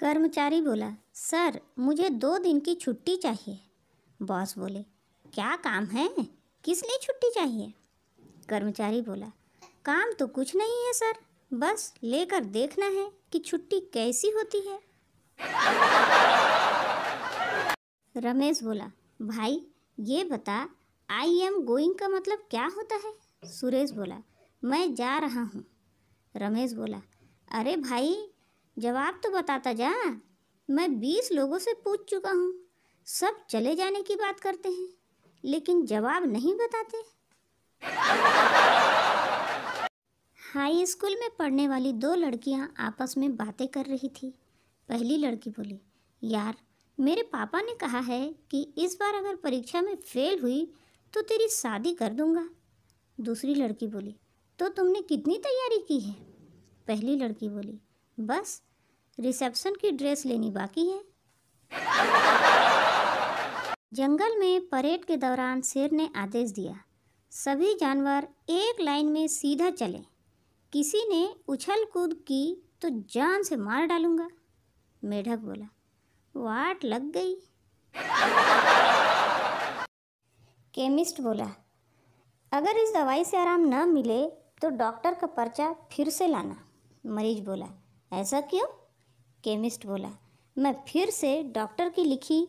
कर्मचारी बोला सर मुझे दो दिन की छुट्टी चाहिए बॉस बोले क्या काम है किस लिए छुट्टी चाहिए कर्मचारी बोला काम तो कुछ नहीं है सर बस लेकर देखना है कि छुट्टी कैसी होती है रमेश बोला भाई ये बता आई एम गोइंग का मतलब क्या होता है सुरेश बोला मैं जा रहा हूँ रमेश बोला अरे भाई जवाब तो बताता जा मैं बीस लोगों से पूछ चुका हूँ सब चले जाने की बात करते हैं लेकिन जवाब नहीं बताते हाई स्कूल में पढ़ने वाली दो लड़कियाँ आपस में बातें कर रही थी पहली लड़की बोली यार मेरे पापा ने कहा है कि इस बार अगर परीक्षा में फेल हुई तो तेरी शादी कर दूंगा दूसरी लड़की बोली तो तुमने कितनी तैयारी की है पहली लड़की बोली बस रिसेप्शन की ड्रेस लेनी बाकी है जंगल में परेड के दौरान शेर ने आदेश दिया सभी जानवर एक लाइन में सीधा चले किसी ने उछल कूद की तो जान से मार डालूंगा मेढक बोला वाट लग गई केमिस्ट बोला अगर इस दवाई से आराम न मिले तो डॉक्टर का पर्चा फिर से लाना मरीज बोला ऐसा क्यों केमिस्ट बोला मैं फिर से डॉक्टर की लिखी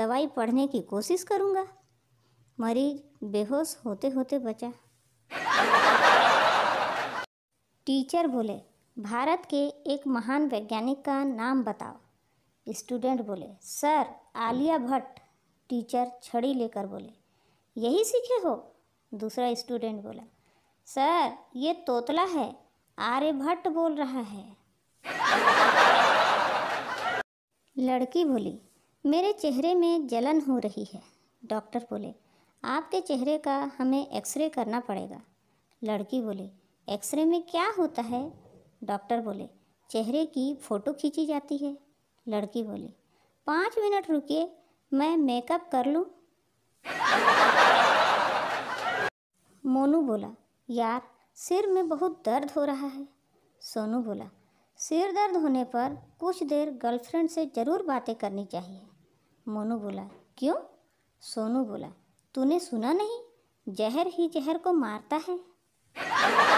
दवाई पढ़ने की कोशिश करूँगा मरीज बेहोश होते होते बचा टीचर बोले भारत के एक महान वैज्ञानिक का नाम बताओ स्टूडेंट बोले सर आलिया भट्ट टीचर छड़ी लेकर बोले यही सीखे हो दूसरा स्टूडेंट बोला सर ये तोतला है आर्यभट्ट बोल रहा है लड़की बोली मेरे चेहरे में जलन हो रही है डॉक्टर बोले आपके चेहरे का हमें एक्सरे करना पड़ेगा लड़की बोली एक्सरे में क्या होता है डॉक्टर बोले चेहरे की फ़ोटो खींची जाती है लड़की बोली पाँच मिनट रुकिए मैं मेकअप कर लूँ मोनू बोला यार सिर में बहुत दर्द हो रहा है सोनू बोला सिर दर्द होने पर कुछ देर गर्लफ्रेंड से ज़रूर बातें करनी चाहिए मोनू बोला क्यों सोनू बोला तूने सुना नहीं जहर ही जहर को मारता है